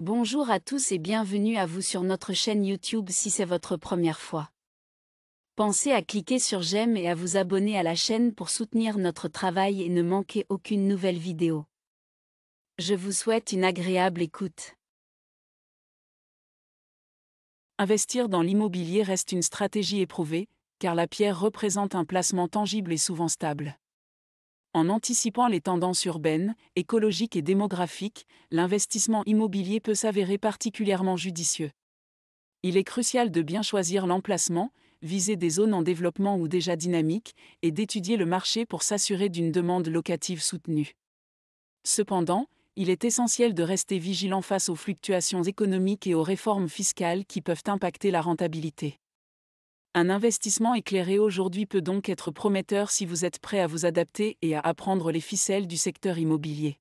Bonjour à tous et bienvenue à vous sur notre chaîne YouTube si c'est votre première fois. Pensez à cliquer sur j'aime et à vous abonner à la chaîne pour soutenir notre travail et ne manquer aucune nouvelle vidéo. Je vous souhaite une agréable écoute. Investir dans l'immobilier reste une stratégie éprouvée, car la pierre représente un placement tangible et souvent stable. En anticipant les tendances urbaines, écologiques et démographiques, l'investissement immobilier peut s'avérer particulièrement judicieux. Il est crucial de bien choisir l'emplacement, viser des zones en développement ou déjà dynamiques, et d'étudier le marché pour s'assurer d'une demande locative soutenue. Cependant, il est essentiel de rester vigilant face aux fluctuations économiques et aux réformes fiscales qui peuvent impacter la rentabilité. Un investissement éclairé aujourd'hui peut donc être prometteur si vous êtes prêt à vous adapter et à apprendre les ficelles du secteur immobilier.